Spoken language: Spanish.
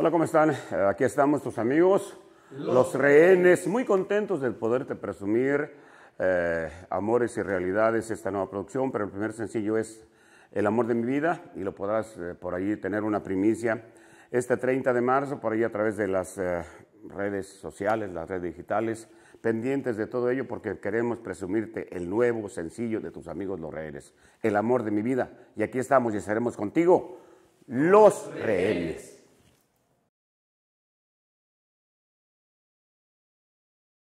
Hola, ¿cómo están? Eh, aquí estamos tus amigos, los rehenes, muy contentos de poderte presumir eh, Amores y Realidades, esta nueva producción, pero el primer sencillo es El Amor de mi Vida y lo podrás eh, por ahí tener una primicia este 30 de marzo, por ahí a través de las redes sociales, las redes digitales, pendientes de todo ello porque queremos presumirte el nuevo sencillo de tus amigos los rehenes, El Amor de mi Vida. Y aquí estamos y estaremos contigo, los rehenes.